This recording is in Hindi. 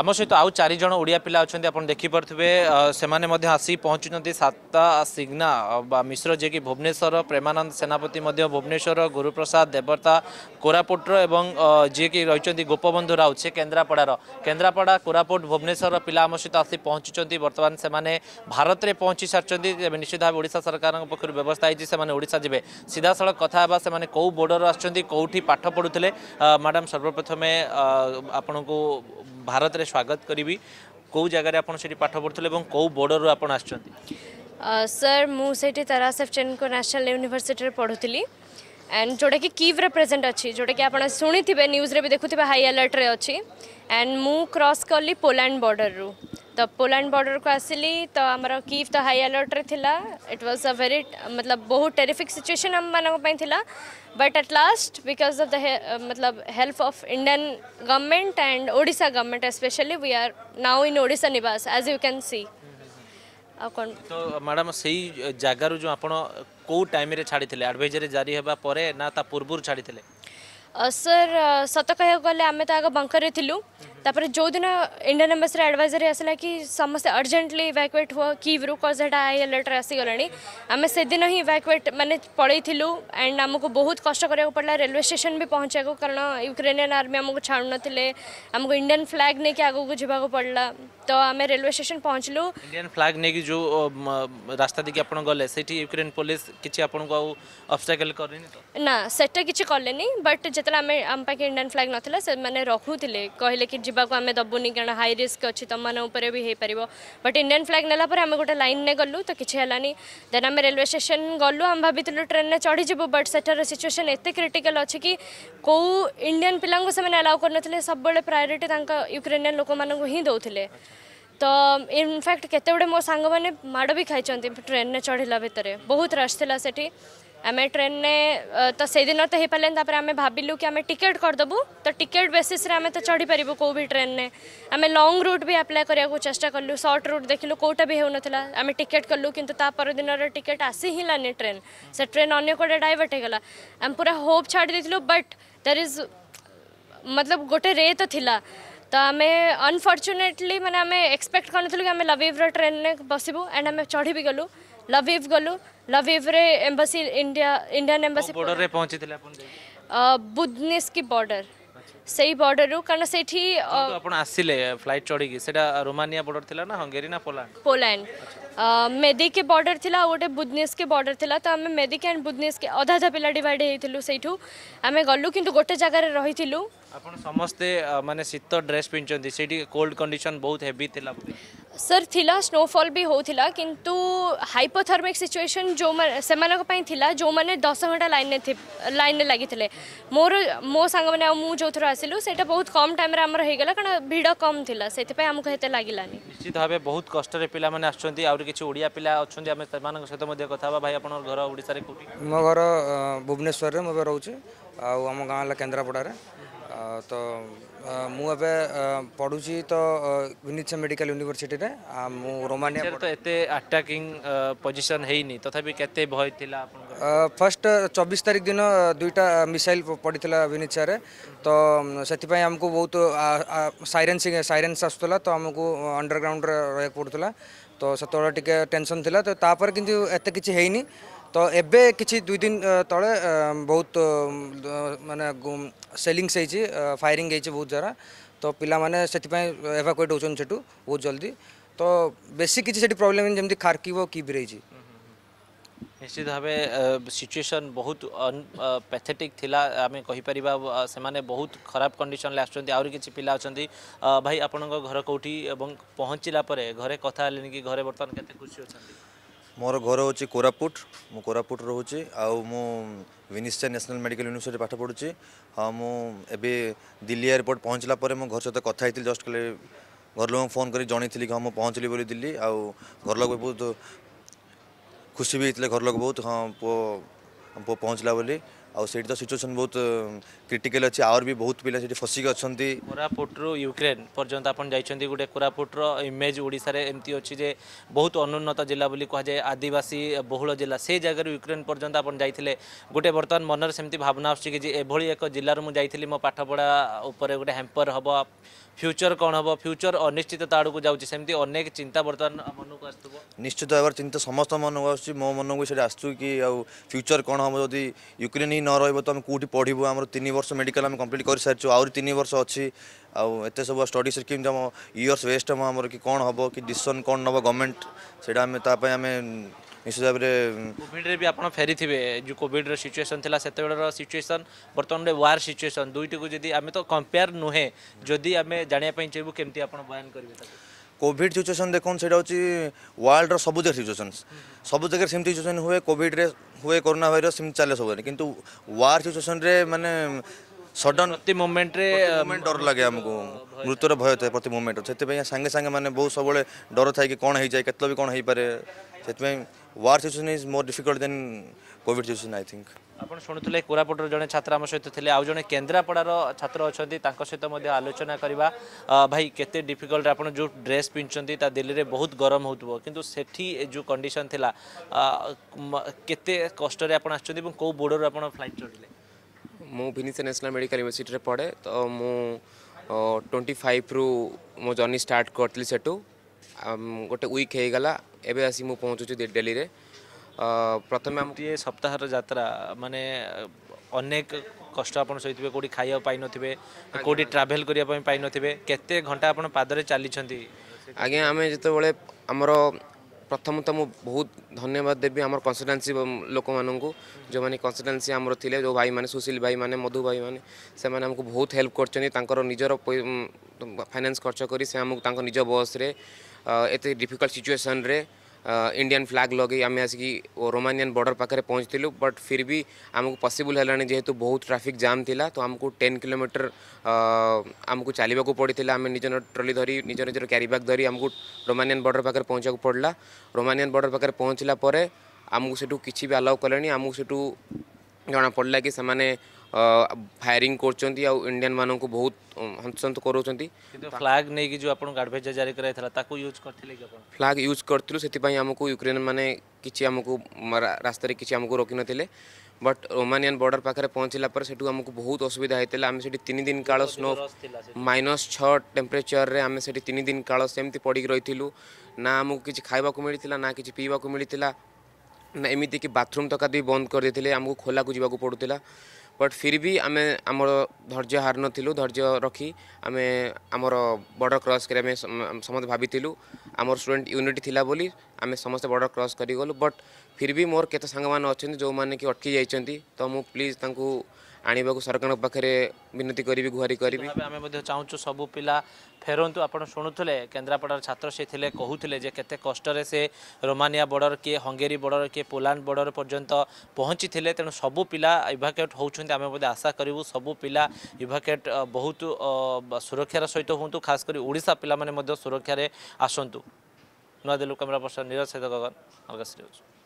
আম সহ আউ চারিজন ওড়িয়া পিলা অনেক আপনার দেখিপারে সেমানে আসি পৌঁছুচ্ছেন সাতা সিগনা বা মিশ্র যিয়ে কি ভুবনেশ্বর প্রেমানন্দ সেনাপতি ভুবনেশ্বর গুরুপ্রসাদ দেবতা কোরাপুটর এবং যিয়ে কি রয়েছেন গোপবন্ধু রাউত সে কেন্দ্রাপড়ার কেন্দ্রাপড়া কোরাপুট ভুবনেশ্বর পিলা আম সহ আসি পৌঁছুচ্ছেন বর্তমান সেমানে ভারতরে পৌঁছি সারিছেন নিশ্চিত ভাবে ওড়শা সরকার পক্ষ ব্যবস্থা হয়েছে সে ওড়শা যাবে সিধাসলখ কথা হওয়া সে কেউ বর্ডর আসছেন কোটি পাঠ পড়ুলে ম্যাডাম সর্বপ্রথমে আপনার ଭାରତରେ ସ୍ୱାଗତ କରିବି କେଉଁ ଜାଗାରେ ଆପଣ ସେଠି ପାଠ ପଢ଼ୁଥିଲେ ଏବଂ କେଉଁ ବୋର୍ଡ଼ରୁ ଆପଣ ଆସିଛନ୍ତି ସାର୍ ମୁଁ ସେଇଠି ତାରା ସେଫଚେନ୍ଙ୍କ ନ୍ୟାସନାଲ୍ ୟୁନିଭର୍ସିଟିରେ ପଢ଼ୁଥିଲି ଆଣ୍ଡ ଯେଉଁଟାକି କିଭ୍ରେ ପ୍ରେଜେଣ୍ଟ ଅଛି ଯେଉଁଟାକି ଆପଣ ଶୁଣିଥିବେ ନ୍ୟୁଜ୍ରେ ବି ଦେଖୁଥିବେ ହାଇ ଆଲର୍ଟରେ ଅଛି ଆଣ୍ଡ ମୁଁ କ୍ରସ୍ କଲି ପୋଲାଣ୍ଡ ବର୍ଡ଼ରରୁ तो पोलैंड बॉर्डर को आसली तो आमर कीव तो हाई आलर्ट रे थिला इट वाज अ वेरी मतलब बहुत टेरिफिक सिचुएशन हम मानों पई थिला but at last because of the मतलब help of Indian government and Odisha government specially we are now in Odisha Niwas as you can see तो मैडम से जगार जो आप टाइम छाड़ी आडभाइजरी जारी होगा ना पूर्व छाड़ी सर सत कह गले आम तो आग बंकर तापर जो दिन इंडियन एम्बासी एडवाइजरी आसला कि समस्ते अर्जेंटली इवाकुएट हुआ कि कज एटा आई एलर्ट आसीगलानी आम से दिन ही इवाकुएट मैंने पड़ेलु एंड आमको बहुत कष्ट पड़ा रेलवे स्टेशन भी पहुँचा कारण युक्रेनियन आर्मी आमको छाड़ नमुक इंडियान फ्लाग नहीं आगे जावाक पड़ा तो आम रेलवे स्टेशन पहुँचलु इंडियन फ्लाग नहीं जो रास्ता देखिए आप गले युक्रेन पुलिस किसी आपस्टाकल कर ना से कि कले बट जो आम पाखे इंडियान फ्लाग ना मैंने रखुले कहले कि ଯିବାକୁ ଆମେ ଦେବୁନି କାରଣ ହାଇ ରିସ୍କ ଅଛି ତୁମମାନଙ୍କ ଉପରେ ବି ହେଇପାରିବ ବଟ୍ ଇଣ୍ଡିଆନ୍ ଫ୍ଲାଗ୍ ନେଲା ପରେ ଆମେ ଗୋଟେ ଲାଇନ୍ରେ ଗଲୁ ତ କିଛି ହେଲାନି ଦେନ୍ ଆମେ ରେଲୱେ ଷ୍ଟେସନ୍ ଗଲୁ ଆମେ ଭାବିଥିଲୁ ଟ୍ରେନ୍ରେ ଚଢ଼ିଯିବୁ ବଟ୍ ସେଠାର ସିଚୁଏସନ୍ ଏତେ କ୍ରିଟିକାଲ୍ ଅଛି କି କେଉଁ ଇଣ୍ଡିଆନ୍ ପିଲାଙ୍କୁ ସେମାନେ ଆଲାଉ କରିନଥିଲେ ସବୁବେଳେ ପ୍ରାୟୋରିଟି ତାଙ୍କ ୟୁକ୍ରେନିଆନ୍ ଲୋକମାନଙ୍କୁ ହିଁ ଦେଉଥିଲେ ତ ଇନଫ୍ୟାକ୍ଟ କେତେ ଗୁଡ଼ିଏ ମୋ ସାଙ୍ଗମାନେ ମାଡ଼ ବି ଖାଇଛନ୍ତି ଟ୍ରେନ୍ରେ ଚଢ଼ିଲା ଭିତରେ ବହୁତ ରସ୍ ଥିଲା ସେଠି आम ट्रेन तो दिन तो हो पारे आम भाविलु कि आम टिकेट करदेबू तो टिकेट बेसीस आम तो चढ़ी पारू कौ भी ट्रेन ने आम लंग रूट भी आप्लाय करने चेस्टा कलु सर्ट रूट लु कौटा भी होनला आम टिकेट कलु कि परदिन टिकेट आसी लानी ट्रेन से ट्रेन अगर कौटे डायवर्ट होगा आम पूरा होप छाड़ बट देर इज मतलब गोटे रे तो थिला तो आम अनफर्चुनेटली मैंने आम एक्सपेक्ट करें कि लवीव्र ट्रेन में बसबू एंड आम चढ़ी भी गलु लवीव गलु लवेवरे embassy India Indian embassy border रे पहुंची थिले आपण बुदनेस की बॉर्डर ସେଇ ବର୍ଡରରୁ କାରଣ ସେଠି ଆପଣ ଆସିଲେ ଫ୍ଲାଇଟ୍ ଚଢ଼ିକି ସେଇଟା ରୋମାନିଆ ବର୍ଡର ଥିଲା ନା ହଙ୍ଗେରୀ ନା ପୋଲାଣ୍ଡ ପୋଲାଣ୍ଡ ମେଦିକି ବର୍ଡର ଥିଲା ଆଉ ଗୋଟେ ବୁଦ୍ନେସ୍କି ବର୍ଡର ଥିଲା ତ ଆମେ ମେଦିକି ଆଣ୍ଡ ବୁଦ୍ନେସ୍କି ଅଧା ଅଧା ପିଲା ଡିଭାଇଡ୍ ହେଇଥିଲୁ ସେଇଠୁ ଆମେ ଗଲୁ କିନ୍ତୁ ଗୋଟେ ଜାଗାରେ ରହିଥିଲୁ ଆପଣ ସମସ୍ତେ ମାନେ ଶୀତ ଡ୍ରେସ୍ ପିନ୍ଧିଛନ୍ତି ସେଇଠି କୋଲ୍ଡ କଣ୍ଡିସନ୍ ବହୁତ ହେଭି ଥିଲା सर थिला स्नोफॉल भी होता किंतु हाइपोथर्मिक सिचुएशन जो से थिला जो मैंने दस घंटा लाइन लाइन में लगी मोर मो सांग मैंने जो थर आसलु से बहुत कम टाइम होगा कारण भिड़ कम थी से आमको लगलानी निश्चित भाव बहुत कष्ट पे मैंने आसुच्च किसी ओडिया पिला अच्छा सहित कथा भाई आप घर ओडार मो घर भुवनेश्वर में रोचे आम गाँव है केन्द्रापड़े ତ ମୁଁ ଏବେ ପଢ଼ୁଛି ତ ଭିନିଛ ମେଡ଼ିକାଲ ୟୁନିଭର୍ସିଟିରେ ମୁଁ ରୋମାନିଆ ତ ଏତେ ଆଟାକିଂ ପୋଜିସନ୍ ହେଇନି ତଥାପି କେତେ ଭୟ ଥିଲା ଫାର୍ଷ୍ଟ ଚବିଶ ତାରିଖ ଦିନ ଦୁଇଟା ମିସାଇଲ୍ ପଡ଼ିଥିଲା ଭିନିଛାରେ ତ ସେଥିପାଇଁ ଆମକୁ ବହୁତ ସାଇରେନ୍ସ ସାଇରେନ୍ସ ଆସୁଥିଲା ତ ଆମକୁ ଅଣ୍ଡରଗ୍ରାଉଣ୍ଡରେ ରହିବାକୁ ପଡ଼ୁଥିଲା ତ ସେତେବେଳେ ଟିକେ ଟେନସନ୍ ଥିଲା ତ ତାପରେ କିନ୍ତୁ ଏତେ କିଛି ହେଇନି तो एबे किसी दुई दिन तले बहुत मान सेलिंग से फायरिंग बहुत जरा तो पाने से एवाकुएट होटू बहुत जल्दी तो बेसी किसी प्रोब्लेम जमी खारक की निश्चित भाव सिचुएसन बहुत पैथेटिक थिला आम पार से माने बहुत खराब कंडीशन आ कि पिला अच्छा भाई आपण घर कौटी पहुँचला घरे कथा कि घरे बर्तन के खुशी अच्छा ମୋର ଘର ହେଉଛି କୋରାପୁଟ ମୁଁ କୋରାପୁଟ ରହୁଛି ଆଉ ମୁଁ ୱିନିଶା ନ୍ୟାସନାଲ୍ ମେଡ଼ିକାଲ ୟୁନିଭର୍ସିଟି ପାଠ ପଢ଼ୁଛି ହଁ ମୁଁ ଏବେ ଦିଲ୍ଲୀ ଏୟାରପୋର୍ଟ ପହଞ୍ଚିଲା ପରେ ମୁଁ ଘର ସହିତ କଥା ହେଇଥିଲି ଜଷ୍ଟ କାଲି ଘର ଲୋକଙ୍କୁ ଫୋନ୍ କରି ଜଣେଇଥିଲି କି ହଁ ମୁଁ ପହଞ୍ଚିଲି ବୋଲି ଦିଲ୍ଲୀ ଆଉ ଘର ଲୋକ ବହୁତ ଖୁସି ବି ହେଇଥିଲେ ଘର ଲୋକ ବହୁତ ହଁ ପୁଅ ପୁଅ ପହଞ୍ଚିଲା ବୋଲି ଆଉ ସେଇଠି ତ ସିଚୁଏସନ୍ ବହୁତ କ୍ରିଟିକାଲ୍ ଅଛି ଆହୁରି ବି ବହୁତ ପିଲା ସେଠି ଫସିକି ଅଛନ୍ତି କୋରାପୁଟରୁ ୟୁକ୍ରେନ୍ ପର୍ଯ୍ୟନ୍ତ ଆପଣ ଯାଇଛନ୍ତି ଗୋଟେ କୋରାପୁଟର ଇମେଜ୍ ଓଡ଼ିଶାରେ ଏମିତି ଅଛି ଯେ ବହୁତ ଅନୁନ୍ନତ ଜିଲ୍ଲା ବୋଲି କୁହାଯାଏ ଆଦିବାସୀ ବହୁଳ ଜିଲ୍ଲା ସେ ଜାଗାରୁ ୟୁକ୍ରେନ୍ ପର୍ଯ୍ୟନ୍ତ ଆପଣ ଯାଇଥିଲେ ଗୋଟେ ବର୍ତ୍ତମାନ ମନରେ ସେମିତି ଭାବନା ଆସୁଛି କି ଯେ ଏଭଳି ଏକ ଜିଲ୍ଲାରୁ ମୁଁ ଯାଇଥିଲି ମୋ ପାଠପଢ଼ା ଉପରେ ଗୋଟେ ହ୍ୟାମ୍ପର୍ ହେବ ফ্যুচর কোণ হব ফ্যুচর অনিশ্চিততা আড়ক যাচ্ছে সেমতি অনেক চিন্তা বর্তমান মনকু আসুব নিশ্চিত ভাবে চিন্তা সমস্ত মনকু আসছে মো মনকু সেটা আসছু কি ফ্যুচর কোণ হব যদি ইউক্রেন হি ন রহব তো আমি কোটি পড়বু আমার তিন বর্ষ মেডিকাল আমি কমপ্লিট করে সারিছু আহরি তিন বর্ষ অছি ଆଉ ଏତେ ସବୁ ଷ୍ଟଡ଼ି ସେଠି କେମିତି ଆମ ଇୟର୍ସ ୱେଷ୍ଟ ଆମ ଆମର କି କ'ଣ ହେବ କି ଡିସିସନ୍ କ'ଣ ନେବ ଗଭର୍ଣ୍ଣମେଣ୍ଟ ସେଇଟା ଆମେ ତା ପାଇଁ ଆମେ निश्चित भाव कोविड रे भी आप फेरी थे जो कोविड रिचुएसन थी से सीचुएसन बर्तमान गोटे वार सीचुएसन दुईट को जी आम तो कंपेयर नुहे जदि आम जानापी चाहू के बयान करेंगे कोविड सिचुएसन देखो सीटा हो वर्ल्ड रुज जगह सिचुएसन सब जगह सेम सिचुएसन हुए कोविड रे हुए कोरोना भाईर सेम चले सब कि वार सिचुएसन मानने ସଡନ୍ ପ୍ରତି ମୁଭମେଣ୍ଟରେ ଡର ଲାଗେ ଆମକୁ ମୃତ୍ୟୁର ଭୟ ଥାଏ ପ୍ରତି ମୁଭମେଣ୍ଟର ସେଥିପାଇଁ ସାଙ୍ଗେ ସାଙ୍ଗେ ମାନେ ବହୁତ ସବୁବେଳେ ଡର ଥାଏ କି କ'ଣ ହେଇଯାଏ କେତେବେଳେ ବି କ'ଣ ହେଇପାରେ ସେଥିପାଇଁ war situation is more difficult than covid situation I think ଆପଣ ଶୁଣୁଥିଲେ କୋରାପୁଟର ଜଣେ ଛାତ୍ର ଆମ ସହିତ ଥିଲେ ଆଉ ଜଣେ କେନ୍ଦ୍ରାପଡ଼ାର ଛାତ୍ର ଅଛନ୍ତି ତାଙ୍କ ସହିତ ମଧ୍ୟ ଆଲୋଚନା କରିବା ଭାଇ କେତେ ଡିଫିକଲ୍ଟ ଆପଣ ଯେଉଁ ଡ୍ରେସ୍ ପିନ୍ଧୁଛନ୍ତି ତା ଦିଲ୍ଲୀରେ ବହୁତ ଗରମ ହେଉଥିବ କିନ୍ତୁ ସେଠି ଯେଉଁ କଣ୍ଡିସନ୍ ଥିଲା କେତେ କଷ୍ଟରେ ଆପଣ ଆସିଛନ୍ତି ଏବଂ କେଉଁ ବୋର୍ଡ଼ରୁ ଆପଣ ଫ୍ଲାଇଟ୍ ଚଢ଼ିଲେ ମୁଁ ଭିନିସା ନ୍ୟାସନାଲ୍ ମେଡ଼ିକାଲ ୟୁନିଭର୍ସିଟିରେ ପଢ଼େ ତ ମୁଁ ଟ୍ୱେଣ୍ଟି ଫାଇଭ୍ରୁ ମୋ ଜର୍ନି ଷ୍ଟାର୍ଟ କରିଥିଲି ସେଠୁ ଗୋଟେ ୱିକ୍ ହେଇଗଲା ଏବେ ଆସି ମୁଁ ପହଞ୍ଚୁଛି ଡେଲିରେ ପ୍ରଥମେ ଆମ ଟିକେ ସପ୍ତାହର ଯାତ୍ରା ମାନେ ଅନେକ କଷ୍ଟ ଆପଣ ସହିଥିବେ କେଉଁଠି ଖାଇବା ପାଇନଥିବେ କେଉଁଠି ଟ୍ରାଭେଲ୍ କରିବା ପାଇଁ ପାଇନଥିବେ କେତେ ଘଣ୍ଟା ଆପଣ ପାଦରେ ଚାଲିଛନ୍ତି ଆଜ୍ଞା ଆମେ ଯେତେବେଳେ ଆମର প্রথম তো মু বহুত ধন্যবাদ দেবি আমার কনসলটান্সি লোকমানকু যে কনসলটান্সি আমার লে যে ভাই মানে সুশীল ভাই মানে মধু ভাই মানে সে আমি বহুত হেল্প করছেন তাঁর নিজের ফাইনান্স খরচ করে সে আমি তাঁর নিজ বসরে এত ডিফিকল্ট সিচুয়েসনরে इंडियन फ्लाग लगे आम आसिक रोमानियन बॉर्डर पाखे पहुँचल बट फिर भी आमको पसिबल है जेहेतु बहुत ट्राफिक जाम थी तो आमको टेन किलोमीटर आमको चलने को पड़ता आम निज ट्रली धरी निज निजर बैग धरी आमको रोमानियन बॉर्डर पाखे पहुँचा पड़ा रोमानियन बॉर्डर पाखे पहुँचला आमको सेठू कि भी आलाउ कले आमको सेठू जना पड़ा कि से फायरिंग कर इंडियान मान को बहुत हंसंत कर फ्लाग नहीं जो आप गाडभेज जारी कर फ्लाग यूज करूँ से आमको युक्रेन मैंने किसी आमको रास्त किसी आमको रोक न बट रोमानियन बॉर्डर पाखे पहुँचला पर आमको बहुत असुविधा होता है आम से तीन दिन काल स्नो माइनस छः टेम्परेचर में आम से तीन दिन काल सेम पड़ी रही ना आमको किसी खावाक मिलता ना कि पीवाक मिलता ना एमती कि बाथरूम तकादी बंद कर दे आमको खोला को जवाक पड़ूगा ବଟ୍ ଫିର୍ ବି ଆମେ ଆମର ଧୈର୍ଯ୍ୟ ହାରିନଥିଲୁ ଧୈର୍ଯ୍ୟ ରଖି ଆମେ ଆମର ବର୍ଡ଼ର୍ କ୍ରସ୍ କରି ଆମେ ସମସ୍ତେ ଭାବିଥିଲୁ ଆମର ଷ୍ଟୁଡେଣ୍ଟ ୟୁନିଟି ଥିଲା ବୋଲି ଆମେ ସମସ୍ତେ ବର୍ଡ଼ର୍ କ୍ରସ୍ କରିଗଲୁ ବଟ୍ ଫିର୍ ବି ମୋର କେତେ ସାଙ୍ଗମାନେ ଅଛନ୍ତି ଯେଉଁମାନେ କି ଅଟକି ଯାଇଛନ୍ତି ତ ମୁଁ ପ୍ଲିଜ୍ ତାଙ୍କୁ ଆଣିବାକୁ ସରକାରଙ୍କ ପାଖରେ ବିନତି କରିବି ଗୁହାରି କରିବି ଆମେ ମଧ୍ୟ ଚାହୁଁଛୁ ସବୁ ପିଲା ଫେରନ୍ତୁ ଆପଣ ଶୁଣୁଥିଲେ କେନ୍ଦ୍ରାପଡ଼ାର ଛାତ୍ର ସେ ଥିଲେ କହୁଥିଲେ ଯେ କେତେ କଷ୍ଟରେ ସେ ରୋମାନିଆ ବର୍ଡ଼ର କିଏ ହଙ୍ଗେରୀ ବର୍ଡ଼ର କିଏ ପୋଲାଣ୍ଡ ବର୍ଡ଼ର ପର୍ଯ୍ୟନ୍ତ ପହଞ୍ଚିଥିଲେ ତେଣୁ ସବୁ ପିଲା ଇଭାକ୍ୟୁଏଟ୍ ହେଉଛନ୍ତି ଆମେ ମଧ୍ୟ ଆଶା କରିବୁ ସବୁ ପିଲା ଇଭାକ୍ୟୁଏଟ୍ ବହୁତ ସୁରକ୍ଷାର ସହିତ ହୁଅନ୍ତୁ ଖାସ୍ କରି ଓଡ଼ିଶା ପିଲାମାନେ ମଧ୍ୟ ସୁରକ୍ଷାରେ ଆସନ୍ତୁ ନୂଆଦିଲ୍ଲୀ କ୍ୟାମେରା ପର୍ସନ ନିରଜ ସହିତ ଗଗନ ଅର୍ଗସ ନ୍ୟୁଜ୍